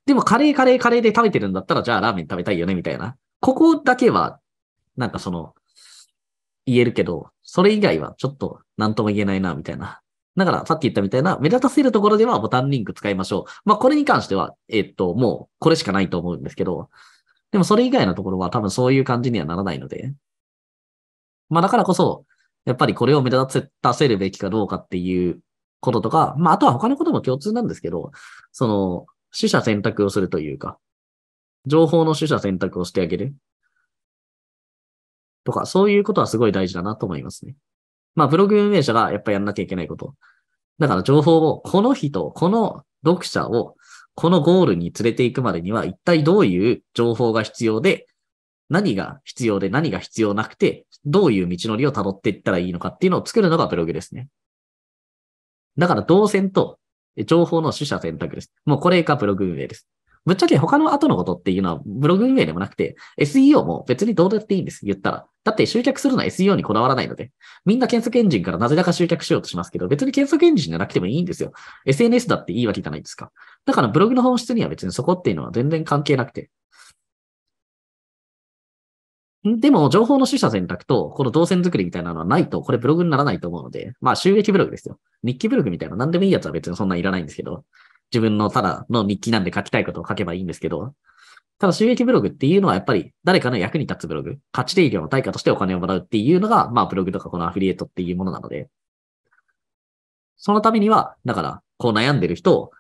でも、カレー、カレー、カレーで食べてるんだったら、じゃあラーメン食べたいよね、みたいな。ここだけは、なんかその、言えるけど、それ以外はちょっと何とも言えないな、みたいなだから、さっき言ったみたいな、目立たせるところではボタンリンク使いましょう。まあ、これに関しては、えっと、もう、これしかないと思うんですけど、でもそれ以外のところは多分そういう感じにはならないので。まあ、だからこそ、やっぱりこれを目立たせるべきかどうかっていうこととか、まあ、あとは他のことも共通なんですけど、その、取捨選択をするというか、情報の取捨選択をしてあげる。とか、そういうことはすごい大事だなと思いますね。まあ、ブログ運営者がやっぱりやんなきゃいけないこと。だから情報を、この人、この読者を、このゴールに連れて行くまでには、一体どういう情報が必要で、何が必要で何が必要なくて、どういう道のりを辿っていったらいいのかっていうのを作るのがブログですね。だから動線と情報の取捨選択です。もうこれがブログ運営です。ぶっちゃけ他の後のことっていうのはブログ運営でもなくて、SEO も別にどうだっていいんです。言ったら。だって集客するのは SEO にこだわらないので、みんな検索エンジンからなぜだか集客しようとしますけど、別に検索エンジンじゃなくてもいいんですよ。SNS だっていいわけじゃないですか。だからブログの本質には別にそこっていうのは全然関係なくて。でも、情報の取捨選択と、この動線作りみたいなのはないと、これブログにならないと思うので、まあ収益ブログですよ。日記ブログみたいな何でもいいやつは別にそんないらないんですけど、自分のただの日記なんで書きたいことを書けばいいんですけど、ただ収益ブログっていうのはやっぱり誰かの役に立つブログ、価値提供の対価としてお金をもらうっていうのが、まあブログとかこのアフィリエイトっていうものなので、そのためには、だから、こう悩んでる人を、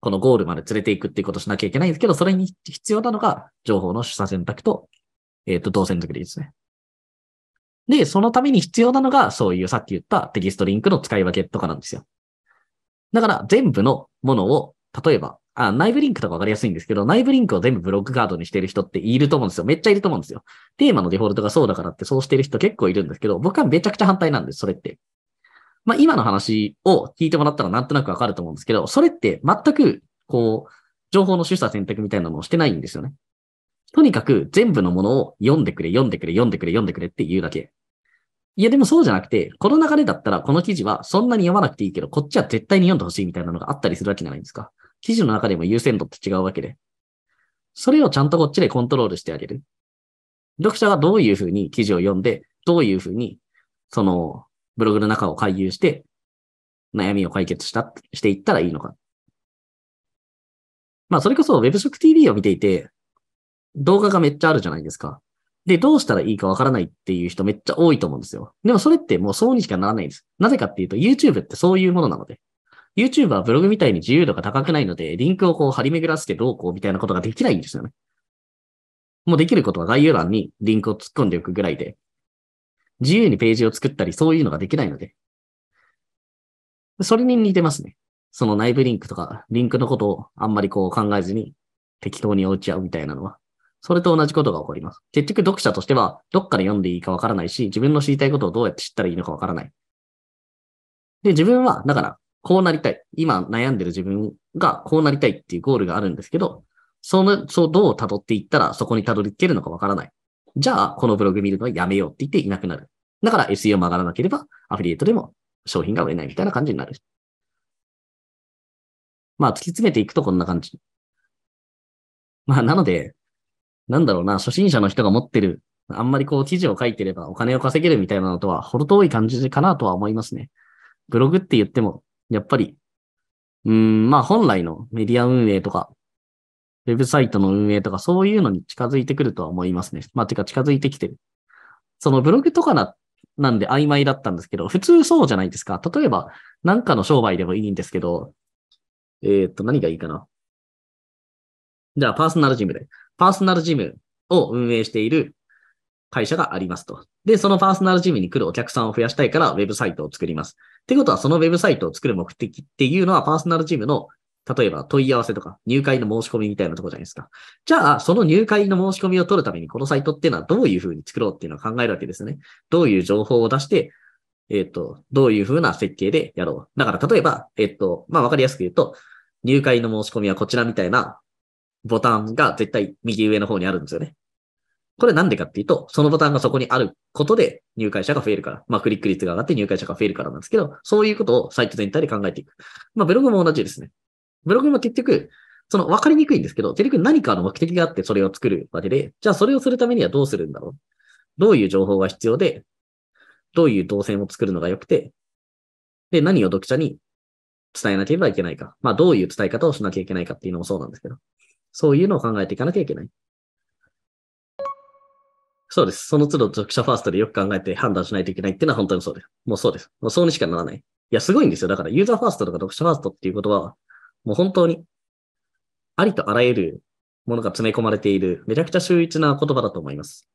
このゴールまで連れていくっていうことしなきゃいけないんですけど、それに必要なのが情報の取査選択と、えっ、ー、と、動線作りですね。で、そのために必要なのが、そういうさっき言ったテキストリンクの使い分けとかなんですよ。だから全部のものを、例えば、あ内部リンクとかわかりやすいんですけど、内部リンクを全部ブロックカードにしてる人っていると思うんですよ。めっちゃいると思うんですよ。テーマのデフォルトがそうだからってそうしてる人結構いるんですけど、僕はめちゃくちゃ反対なんです、それって。まあ今の話を聞いてもらったらなんとなくわかると思うんですけど、それって全く、こう、情報の取捨選択みたいなのをしてないんですよね。とにかく全部のものを読んでくれ、読んでくれ、読んでくれ、読んでくれって言うだけ。いや、でもそうじゃなくて、この流れだったら、この記事はそんなに読まなくていいけど、こっちは絶対に読んでほしいみたいなのがあったりするわけじゃないですか。記事の中でも優先度って違うわけで。それをちゃんとこっちでコントロールしてあげる。読者がどういうふうに記事を読んで、どういうふうに、その、ブログの中を回遊して、悩みを解決した、していったらいいのか。まあ、それこそ w e b s o c k t v を見ていて、動画がめっちゃあるじゃないですか。で、どうしたらいいかわからないっていう人めっちゃ多いと思うんですよ。でもそれってもうそうにしかならないんです。なぜかっていうと YouTube ってそういうものなので。YouTube はブログみたいに自由度が高くないので、リンクをこう張り巡らせてどうこうみたいなことができないんですよね。もうできることは概要欄にリンクを突っ込んでおくぐらいで、自由にページを作ったりそういうのができないので。それに似てますね。その内部リンクとか、リンクのことをあんまりこう考えずに適当に落ち合うみたいなのは。それと同じことが起こります。結局読者としては、どっから読んでいいかわからないし、自分の知りたいことをどうやって知ったらいいのかわからない。で、自分は、だから、こうなりたい。今悩んでる自分がこうなりたいっていうゴールがあるんですけど、その、そう、どう辿っていったらそこに辿り着けるのかわからない。じゃあ、このブログ見るのはやめようって言っていなくなる。だから SEO 曲がらなければ、アフィリエイトでも商品が売れないみたいな感じになる。まあ、突き詰めていくとこんな感じ。まあ、なので、なんだろうな、初心者の人が持ってる、あんまりこう記事を書いてればお金を稼げるみたいなのとは、ほど遠い感じかなとは思いますね。ブログって言っても、やっぱり、うん、まあ本来のメディア運営とか、ウェブサイトの運営とか、そういうのに近づいてくるとは思いますね。まあ、てか近づいてきてる。そのブログとかな、なんで曖昧だったんですけど、普通そうじゃないですか。例えば、なんかの商売でもいいんですけど、えー、っと、何がいいかな。じゃあ、パーソナルジムで。パーソナルジムを運営している会社がありますと。で、そのパーソナルジムに来るお客さんを増やしたいからウェブサイトを作ります。ってことは、そのウェブサイトを作る目的っていうのは、パーソナルジムの、例えば問い合わせとか入会の申し込みみたいなとこじゃないですか。じゃあ、その入会の申し込みを取るために、このサイトっていうのはどういうふうに作ろうっていうのを考えるわけですね。どういう情報を出して、えっ、ー、と、どういうふうな設計でやろう。だから、例えば、えっ、ー、と、まあ、わかりやすく言うと、入会の申し込みはこちらみたいなボタンが絶対右上の方にあるんですよね。これなんでかっていうと、そのボタンがそこにあることで入会者が増えるから、まあクリック率が上がって入会者が増えるからなんですけど、そういうことをサイト全体で考えていく。まあブログも同じですね。ブログも結局、その分かりにくいんですけど、結局何かの目的があってそれを作るわけで、じゃあそれをするためにはどうするんだろう。どういう情報が必要で、どういう動線を作るのが良くて、で、何を読者に伝えなければいけないか。まあどういう伝え方をしなきゃいけないかっていうのもそうなんですけど。そういうのを考えていかなきゃいけない。そうです。その都度読者ファーストでよく考えて判断しないといけないっていうのは本当にそうです。もうそうです。もうそうにしかならない。いや、すごいんですよ。だからユーザーファーストとか読者ファーストっていう言葉は、もう本当に、ありとあらゆるものが詰め込まれている、めちゃくちゃ秀逸な言葉だと思います。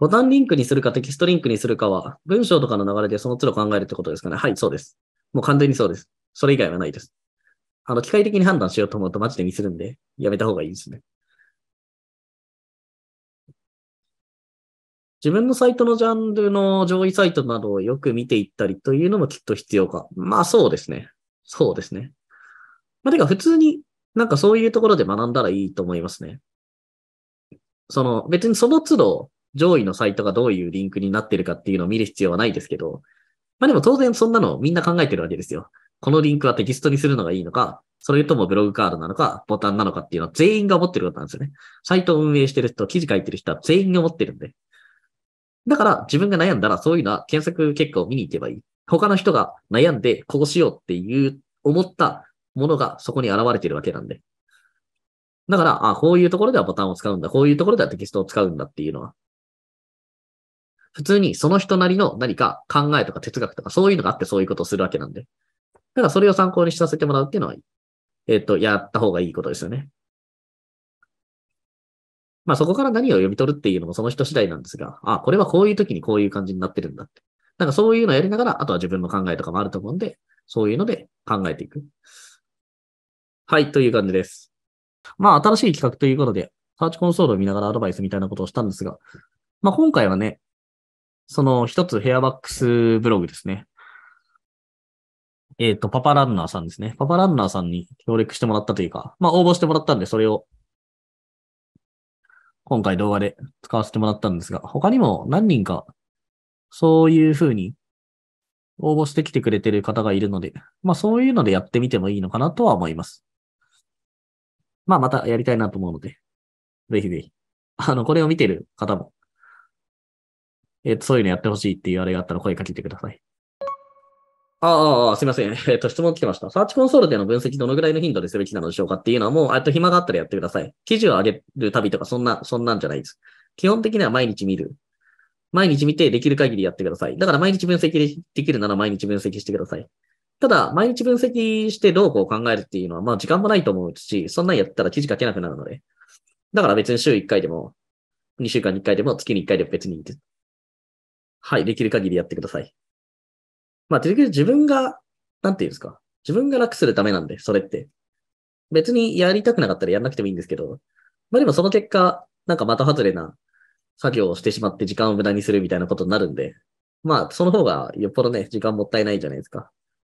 ボタンリンクにするかテキストリンクにするかは、文章とかの流れでその都度考えるってことですかね。はい、そうです。もう完全にそうです。それ以外はないです。あの、機械的に判断しようと思うとマジでミスるんで、やめた方がいいですね。自分のサイトのジャンルの上位サイトなどをよく見ていったりというのもきっと必要か。まあそうですね。そうですね。まあてか普通になんかそういうところで学んだらいいと思いますね。その別にその都度上位のサイトがどういうリンクになってるかっていうのを見る必要はないですけど、まあでも当然そんなのみんな考えてるわけですよ。このリンクはテキストにするのがいいのか、それともブログカードなのか、ボタンなのかっていうのは全員が持ってることなんですよね。サイトを運営してる人、記事書いてる人は全員が持ってるんで。だから自分が悩んだらそういうのは検索結果を見に行けばいい。他の人が悩んでこうしようっていう思ったものがそこに現れてるわけなんで。だから、あ、こういうところではボタンを使うんだ。こういうところではテキストを使うんだっていうのは。普通にその人なりの何か考えとか哲学とかそういうのがあってそういうことをするわけなんで。だからそれを参考にさせてもらうっていうのは、えっ、ー、と、やった方がいいことですよね。まあそこから何を読み取るっていうのもその人次第なんですが、あ、これはこういう時にこういう感じになってるんだって。なんかそういうのをやりながら、あとは自分の考えとかもあると思うんで、そういうので考えていく。はい、という感じです。まあ新しい企画ということで、サーチコンソールを見ながらアドバイスみたいなことをしたんですが、まあ今回はね、その一つヘアバックスブログですね。えっ、ー、と、パパランナーさんですね。パパランナーさんに協力してもらったというか、まあ応募してもらったんで、それを今回動画で使わせてもらったんですが、他にも何人かそういう風に応募してきてくれてる方がいるので、まあそういうのでやってみてもいいのかなとは思います。まあまたやりたいなと思うので、ぜひぜひ。あの、これを見てる方も、えー、そういうのやってほしいっていうあれがあったら声かけてください。ああ、すいません。えっと、質問来てました。サーチコンソールでの分析どのぐらいの頻度ですべきなのでしょうかっていうのはもう、えっと、暇があったらやってください。記事を上げる旅とか、そんな、そんなんじゃないです。基本的には毎日見る。毎日見て、できる限りやってください。だから毎日分析できるなら毎日分析してください。ただ、毎日分析してどうこう考えるっていうのは、まあ時間もないと思うし、そんなんやったら記事書けなくなるので。だから別に週1回でも、2週間に1回でも、月に1回でも別にいいです。はい、できる限りやってください。まあ、結局自分が、なんていうんですか。自分が楽するためなんで、それって。別にやりたくなかったらやんなくてもいいんですけど、まあでもその結果、なんかまた外れな作業をしてしまって時間を無駄にするみたいなことになるんで、まあその方がよっぽどね、時間もったいないじゃないですか。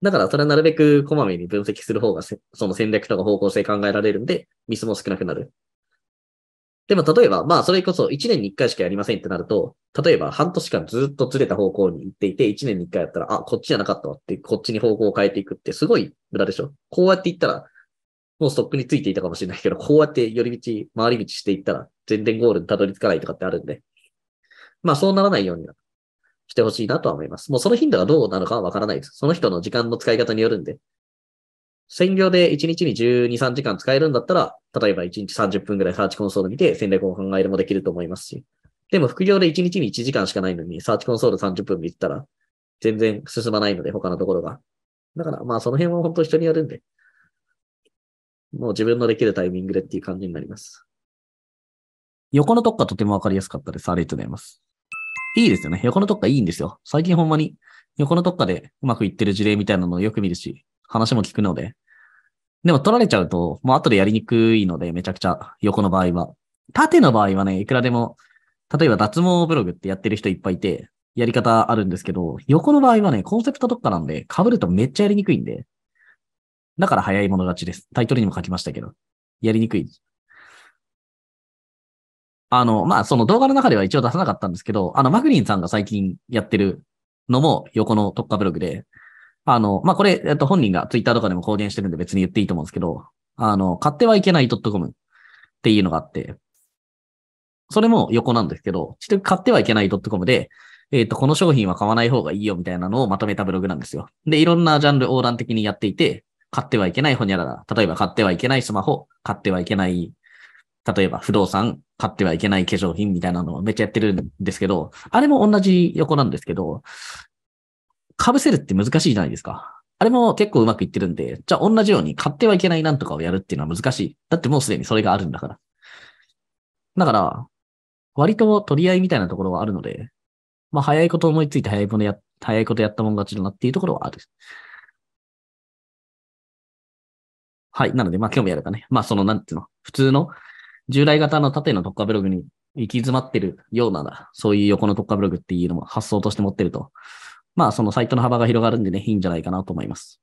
だからそれはなるべくこまめに分析する方が、その戦略とか方向性考えられるんで、ミスも少なくなる。でも例えば、まあそれこそ1年に1回しかやりませんってなると、例えば半年間ずっとずれた方向に行っていて、1年に1回やったら、あ、こっちじゃなかったわって、こっちに方向を変えていくってすごい無駄でしょこうやっていったら、もうストックについていたかもしれないけど、こうやって寄り道、回り道していったら、全然ゴールにたどり着かないとかってあるんで、まあそうならないようにしてほしいなとは思います。もうその頻度がどうなのかはわからないです。その人の時間の使い方によるんで、専業で1日に12、3時間使えるんだったら、例えば1日30分ぐらいサーチコンソール見て戦略を考えるもできると思いますし。でも副業で1日に1時間しかないのに、サーチコンソール30分見てたら、全然進まないので、他のところが。だから、まあその辺は本当人にやるんで、もう自分のできるタイミングでっていう感じになります。横のとっかとてもわかりやすかったです。ありがとうございます。いいですよね。横のとっかいいんですよ。最近ほんまに横のとっかでうまくいってる事例みたいなのをよく見るし、話も聞くので、でも取られちゃうと、もう後でやりにくいので、めちゃくちゃ横の場合は。縦の場合はね、いくらでも、例えば脱毛ブログってやってる人いっぱいいて、やり方あるんですけど、横の場合はね、コンセプト特化なんで、被るとめっちゃやりにくいんで、だから早い者勝ちです。タイトルにも書きましたけど、やりにくい。あの、まあ、その動画の中では一応出さなかったんですけど、あの、マグリンさんが最近やってるのも横の特化ブログで、あの、まあ、これ、えっと、本人がツイッターとかでも公言してるんで別に言っていいと思うんですけど、あの、買ってはいけない .com っていうのがあって、それも横なんですけど、ちょっと買ってはいけない .com で、えっ、ー、と、この商品は買わない方がいいよみたいなのをまとめたブログなんですよ。で、いろんなジャンル横断的にやっていて、買ってはいけないほにゃらら。例えば買ってはいけないスマホ、買ってはいけない、例えば不動産、買ってはいけない化粧品みたいなのをめっちゃやってるんですけど、あれも同じ横なんですけど、被せるって難しいじゃないですか。あれも結構うまくいってるんで、じゃあ同じように買ってはいけないなんとかをやるっていうのは難しい。だってもうすでにそれがあるんだから。だから、割と取り合いみたいなところはあるので、まあ早いこと思いついて早いや、早いことやったもん勝ちだなっていうところはある。はい。なので、まあ今日もやるかね。まあその、なんていうの、普通の従来型の縦の特化ブログに行き詰まってるような、そういう横の特化ブログっていうのも発想として持ってると、まあ、そのサイトの幅が広がるんでね、いいんじゃないかなと思います。